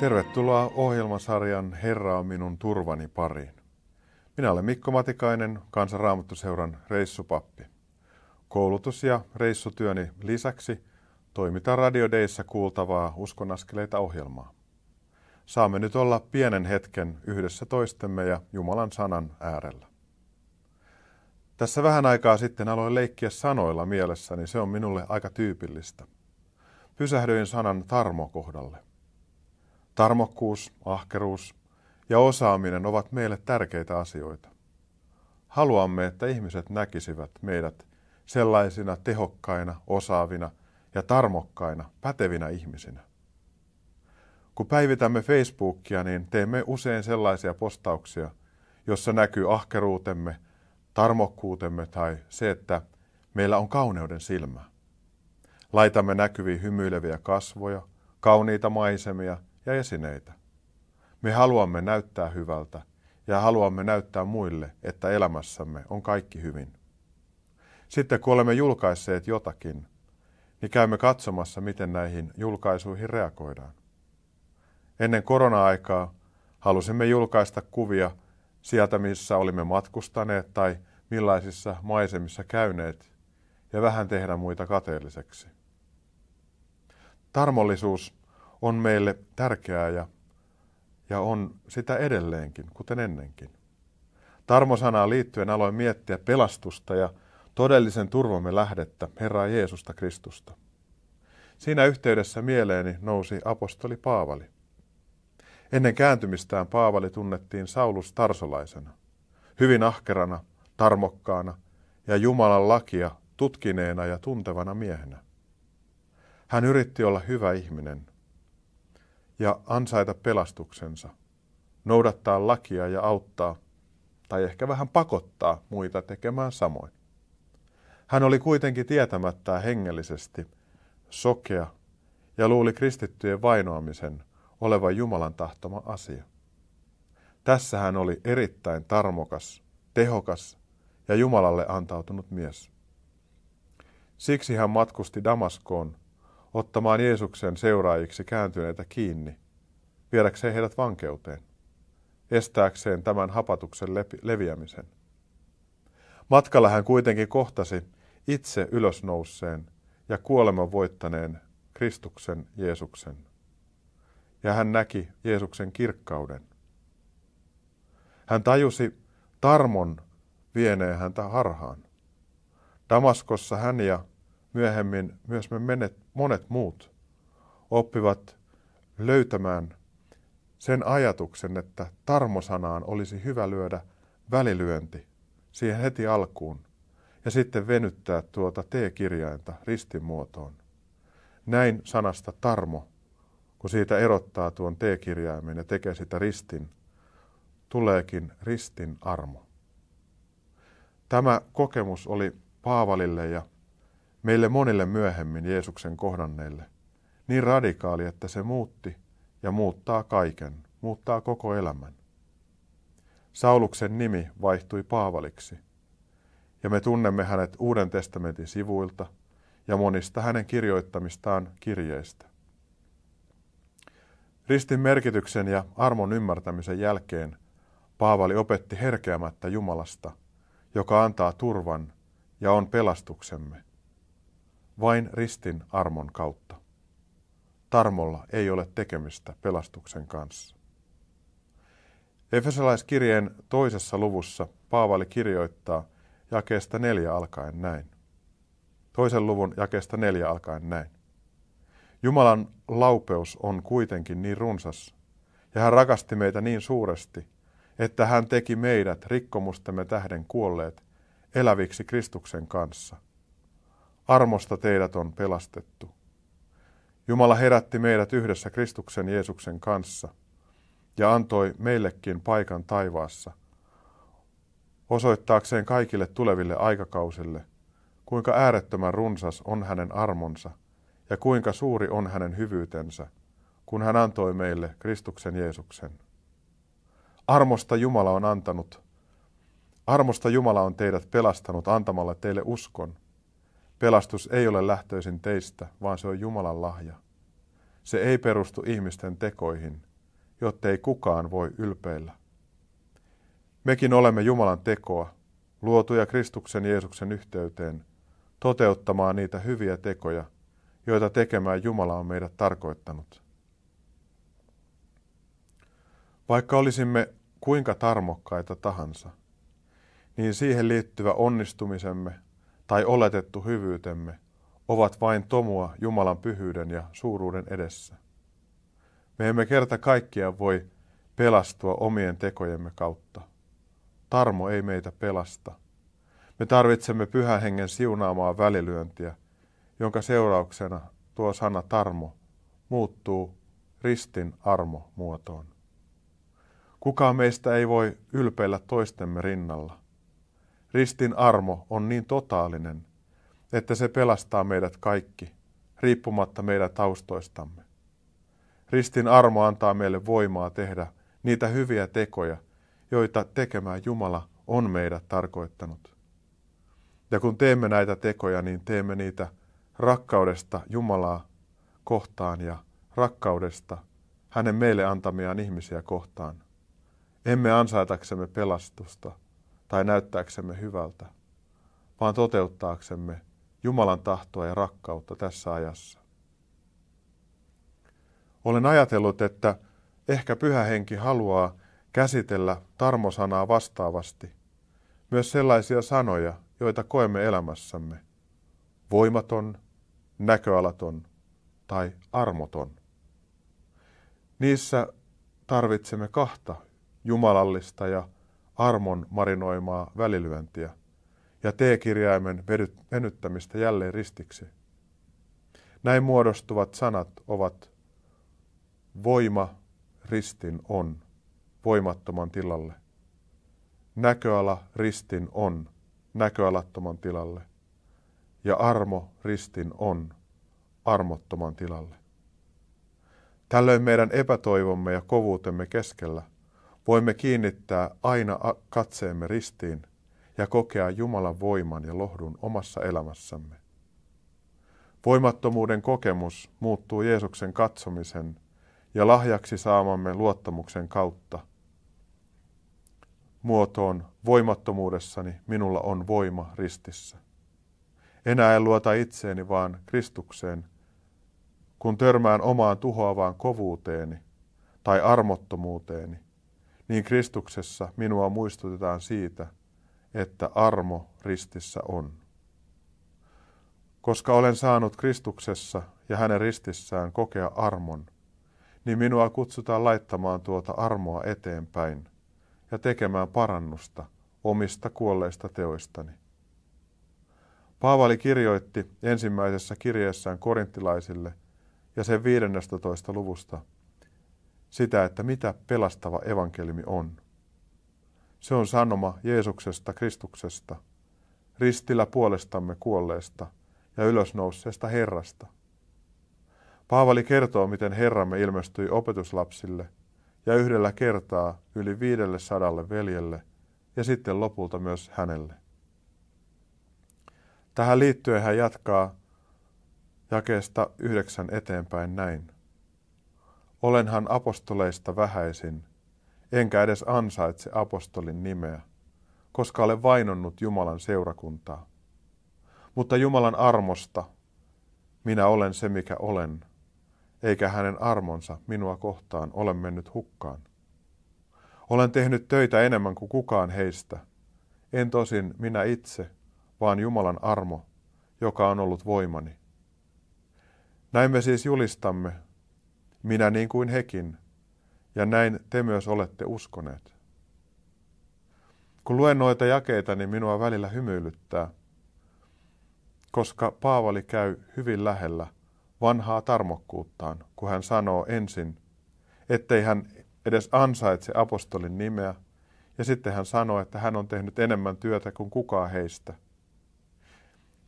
Tervetuloa ohjelmasarjan Herra on minun turvani pariin. Minä olen Mikko Matikainen, kansanraamattoseuran reissupappi. Koulutus- ja reissutyöni lisäksi toimitan radiodeissa kuultavaa uskonaskeleita ohjelmaa. Saamme nyt olla pienen hetken yhdessä toistemme ja Jumalan sanan äärellä. Tässä vähän aikaa sitten aloin leikkiä sanoilla mielessäni, se on minulle aika tyypillistä. Pysähdyin sanan Tarmo kohdalle. Tarmokkuus, ahkeruus ja osaaminen ovat meille tärkeitä asioita. Haluamme, että ihmiset näkisivät meidät sellaisina tehokkaina, osaavina ja tarmokkaina, pätevinä ihmisinä. Kun päivitämme Facebookia, niin teemme usein sellaisia postauksia, jossa näkyy ahkeruutemme, tarmokkuutemme tai se, että meillä on kauneuden silmä. Laitamme näkyviin hymyileviä kasvoja, kauniita maisemia – ja esineitä. Me haluamme näyttää hyvältä ja haluamme näyttää muille, että elämässämme on kaikki hyvin. Sitten kun olemme julkaisseet jotakin, niin käymme katsomassa, miten näihin julkaisuihin reagoidaan. Ennen korona-aikaa halusimme julkaista kuvia sieltä, missä olimme matkustaneet tai millaisissa maisemissa käyneet, ja vähän tehdä muita kateelliseksi. Tarmollisuus on meille tärkeää ja, ja on sitä edelleenkin, kuten ennenkin. Tarmosanaan liittyen aloin miettiä pelastusta ja todellisen turvamme lähdettä, Herraa Jeesusta Kristusta. Siinä yhteydessä mieleeni nousi apostoli Paavali. Ennen kääntymistään Paavali tunnettiin Saulus Tarsolaisena, hyvin ahkerana, tarmokkaana ja Jumalan lakia tutkineena ja tuntevana miehenä. Hän yritti olla hyvä ihminen, ja ansaita pelastuksensa, noudattaa lakia ja auttaa, tai ehkä vähän pakottaa muita tekemään samoin. Hän oli kuitenkin tietämättä hengellisesti sokea ja luuli kristittyjen vainoamisen olevan Jumalan tahtoma asia. Tässä hän oli erittäin tarmokas, tehokas ja Jumalalle antautunut mies. Siksi hän matkusti Damaskoon ottamaan Jeesuksen seuraajiksi kääntyneitä kiinni, viedäkseen heidät vankeuteen, estääkseen tämän hapatuksen leviämisen. Matkalla hän kuitenkin kohtasi itse ylösnousseen ja kuoleman voittaneen Kristuksen Jeesuksen. Ja hän näki Jeesuksen kirkkauden. Hän tajusi tarmon vieneen häntä harhaan. Damaskossa hän ja myöhemmin myös me menet monet muut oppivat löytämään sen ajatuksen, että tarmosanaan olisi hyvä lyödä välilyönti siihen heti alkuun ja sitten venyttää tuota T-kirjainta ristimuotoon. Näin sanasta tarmo, kun siitä erottaa tuon T-kirjaimen ja tekee sitä ristin, tuleekin ristin armo. Tämä kokemus oli Paavalille ja meille monille myöhemmin Jeesuksen kohdanneille, niin radikaali, että se muutti ja muuttaa kaiken, muuttaa koko elämän. Sauluksen nimi vaihtui Paavaliksi, ja me tunnemme hänet Uuden testamentin sivuilta ja monista hänen kirjoittamistaan kirjeistä. Ristin merkityksen ja armon ymmärtämisen jälkeen Paavali opetti herkeämättä Jumalasta, joka antaa turvan ja on pelastuksemme – vain ristin armon kautta. Tarmolla ei ole tekemistä pelastuksen kanssa. Efesolaiskirjeen toisessa luvussa Paavali kirjoittaa jakeesta neljä alkaen näin. Toisen luvun jakeesta neljä alkaen näin. Jumalan laupeus on kuitenkin niin runsas, ja hän rakasti meitä niin suuresti, että hän teki meidät rikkomustemme tähden kuolleet eläviksi Kristuksen kanssa – Armosta teidät on pelastettu. Jumala herätti meidät yhdessä Kristuksen Jeesuksen kanssa ja antoi meillekin paikan taivaassa, osoittaakseen kaikille tuleville aikakausille, kuinka äärettömän runsas on hänen armonsa ja kuinka suuri on hänen hyvyytensä, kun hän antoi meille Kristuksen Jeesuksen. Armosta Jumala on antanut, armosta Jumala on teidät pelastanut antamalla teille uskon – Pelastus ei ole lähtöisin teistä, vaan se on Jumalan lahja. Se ei perustu ihmisten tekoihin, jottei kukaan voi ylpeillä. Mekin olemme Jumalan tekoa, luotuja Kristuksen Jeesuksen yhteyteen, toteuttamaan niitä hyviä tekoja, joita tekemään Jumala on meidät tarkoittanut. Vaikka olisimme kuinka tarmokkaita tahansa, niin siihen liittyvä onnistumisemme tai oletettu hyvyytemme ovat vain tomua Jumalan pyhyyden ja suuruuden edessä. Me emme kerta kaikkia voi pelastua omien tekojemme kautta. Tarmo ei meitä pelasta. Me tarvitsemme pyhän hengen siunaamaa välilyöntiä, jonka seurauksena tuo sana tarmo muuttuu ristin armo muotoon. Kukaan meistä ei voi ylpeillä toistemme rinnalla. Ristin armo on niin totaalinen, että se pelastaa meidät kaikki, riippumatta meidän taustoistamme. Ristin armo antaa meille voimaa tehdä niitä hyviä tekoja, joita tekemään Jumala on meidät tarkoittanut. Ja kun teemme näitä tekoja, niin teemme niitä rakkaudesta Jumalaa kohtaan ja rakkaudesta hänen meille antamiaan ihmisiä kohtaan. Emme ansaitaksemme pelastusta, tai näyttääksemme hyvältä, vaan toteuttaaksemme Jumalan tahtoa ja rakkautta tässä ajassa. Olen ajatellut, että ehkä pyhä henki haluaa käsitellä tarmosanaa vastaavasti, myös sellaisia sanoja, joita koemme elämässämme. Voimaton, näköalaton tai armoton. Niissä tarvitsemme kahta jumalallista ja armon marinoimaa välilyöntiä ja T-kirjaimen venyttämistä jälleen ristiksi. Näin muodostuvat sanat ovat voima ristin on voimattoman tilalle. Näköala ristin on näköalattoman tilalle. Ja armo ristin on armottoman tilalle. Tällöin meidän epätoivomme ja kovuutemme keskellä – voimme kiinnittää aina katseemme ristiin ja kokea Jumalan voiman ja lohdun omassa elämässämme. Voimattomuuden kokemus muuttuu Jeesuksen katsomisen ja lahjaksi saamamme luottamuksen kautta muotoon voimattomuudessani minulla on voima ristissä. Enää en luota itseeni, vaan Kristukseen, kun törmään omaan tuhoavaan kovuuteeni tai armottomuuteeni – niin Kristuksessa minua muistutetaan siitä, että armo ristissä on. Koska olen saanut Kristuksessa ja hänen ristissään kokea armon, niin minua kutsutaan laittamaan tuota armoa eteenpäin ja tekemään parannusta omista kuolleista teoistani. Paavali kirjoitti ensimmäisessä kirjeessään korintilaisille ja sen 15. luvusta – sitä, että mitä pelastava evankeliumi on. Se on sanoma Jeesuksesta Kristuksesta, ristillä puolestamme kuolleesta ja ylösnousseesta Herrasta. Paavali kertoo, miten Herramme ilmestyi opetuslapsille ja yhdellä kertaa yli viidelle sadalle veljelle ja sitten lopulta myös hänelle. Tähän liittyen hän jatkaa jakeesta yhdeksän eteenpäin näin. Olenhan apostoleista vähäisin, enkä edes ansaitse apostolin nimeä, koska olen vainonnut Jumalan seurakuntaa. Mutta Jumalan armosta minä olen se, mikä olen, eikä hänen armonsa minua kohtaan ole mennyt hukkaan. Olen tehnyt töitä enemmän kuin kukaan heistä, en tosin minä itse, vaan Jumalan armo, joka on ollut voimani. Näin me siis julistamme minä niin kuin hekin, ja näin te myös olette uskoneet. Kun luen noita jakeita, niin minua välillä hymyilyttää, koska Paavali käy hyvin lähellä vanhaa tarmokkuuttaan, kun hän sanoo ensin, ettei hän edes ansaitse apostolin nimeä, ja sitten hän sanoo, että hän on tehnyt enemmän työtä kuin kukaan heistä.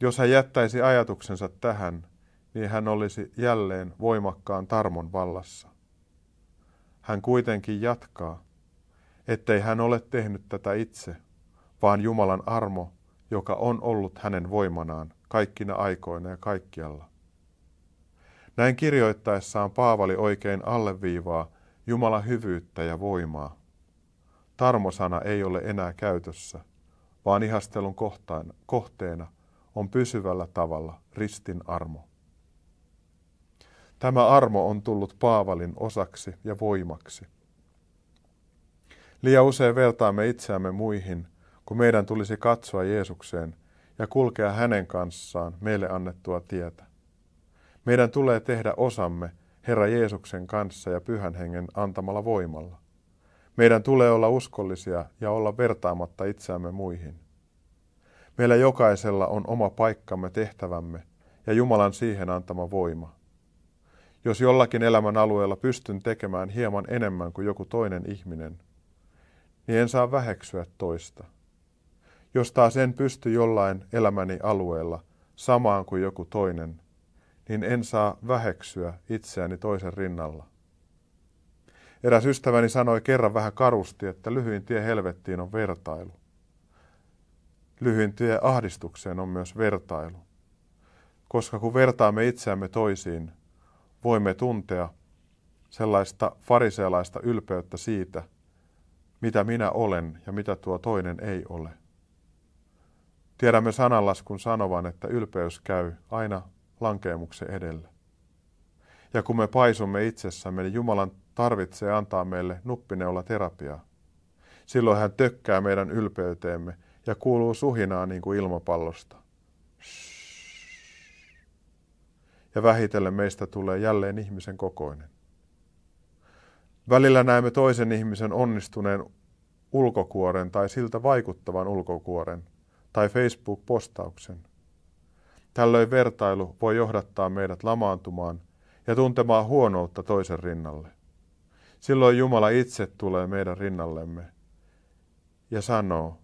Jos hän jättäisi ajatuksensa tähän, niin hän olisi jälleen voimakkaan tarmon vallassa. Hän kuitenkin jatkaa, ettei hän ole tehnyt tätä itse, vaan Jumalan armo, joka on ollut hänen voimanaan kaikkina aikoina ja kaikkialla. Näin kirjoittaessaan Paavali oikein alleviivaa Jumalan hyvyyttä ja voimaa. Tarmosana ei ole enää käytössä, vaan ihastelun kohteena on pysyvällä tavalla ristin armo. Tämä armo on tullut Paavalin osaksi ja voimaksi. Liian usein vertaamme itseämme muihin, kun meidän tulisi katsoa Jeesukseen ja kulkea hänen kanssaan meille annettua tietä. Meidän tulee tehdä osamme Herra Jeesuksen kanssa ja Pyhän Hengen antamalla voimalla. Meidän tulee olla uskollisia ja olla vertaamatta itseämme muihin. Meillä jokaisella on oma paikkamme tehtävämme ja Jumalan siihen antama voima. Jos jollakin elämän alueella pystyn tekemään hieman enemmän kuin joku toinen ihminen, niin en saa väheksyä toista. Jos taas en pysty jollain elämäni alueella samaan kuin joku toinen, niin en saa väheksyä itseäni toisen rinnalla. Eräs ystäväni sanoi kerran vähän karusti, että lyhyin tie helvettiin on vertailu. Lyhyin tie ahdistukseen on myös vertailu. Koska kun vertaamme itseämme toisiin, voimme tuntea sellaista farisealaista ylpeyttä siitä, mitä minä olen ja mitä tuo toinen ei ole. Tiedämme sananlaskun sanovan, että ylpeys käy aina lankeemuksen edelle. Ja kun me paisumme itsessämme, niin Jumalan tarvitsee antaa meille nuppineolla terapiaa. Silloin hän tökkää meidän ylpeyteemme ja kuuluu suhinaa niin kuin ilmapallosta. Shhh ja vähitellen meistä tulee jälleen ihmisen kokoinen. Välillä näemme toisen ihmisen onnistuneen ulkokuoren tai siltä vaikuttavan ulkokuoren tai Facebook-postauksen. Tällöin vertailu voi johdattaa meidät lamaantumaan ja tuntemaan huonoutta toisen rinnalle. Silloin Jumala itse tulee meidän rinnallemme ja sanoo,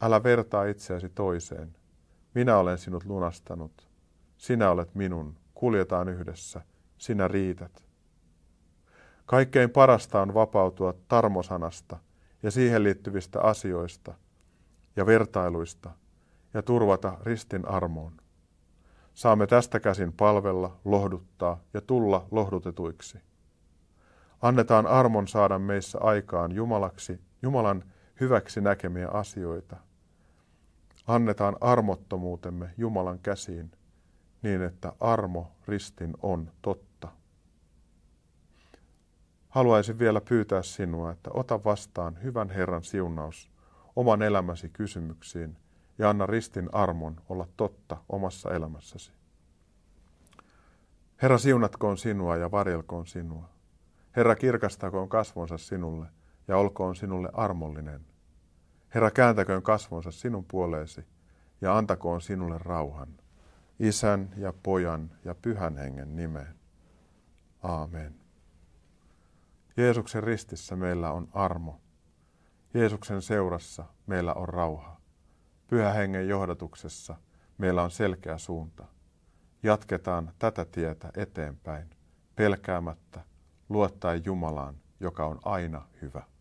älä vertaa itseäsi toiseen. Minä olen sinut lunastanut, sinä olet minun kuljetaan yhdessä, sinä riität. Kaikkein parasta on vapautua tarmosanasta ja siihen liittyvistä asioista ja vertailuista ja turvata ristin armoon. Saamme tästä käsin palvella, lohduttaa ja tulla lohdutetuiksi. Annetaan armon saada meissä aikaan Jumalaksi, Jumalan hyväksi näkemiä asioita. Annetaan armottomuutemme Jumalan käsiin – niin, että armo ristin on totta. Haluaisin vielä pyytää sinua, että ota vastaan hyvän Herran siunaus oman elämäsi kysymyksiin ja anna ristin armon olla totta omassa elämässäsi. Herra siunatkoon sinua ja varjelkoon sinua. Herra kirkastakoon kasvonsa sinulle ja olkoon sinulle armollinen. Herra kääntäköön kasvonsa sinun puoleesi ja antakoon sinulle rauhan. Isän ja pojan ja pyhän hengen nimeen. Aamen. Jeesuksen ristissä meillä on armo. Jeesuksen seurassa meillä on rauha. Pyhän hengen johdatuksessa meillä on selkeä suunta. Jatketaan tätä tietä eteenpäin, pelkäämättä, luottaen Jumalaan, joka on aina hyvä.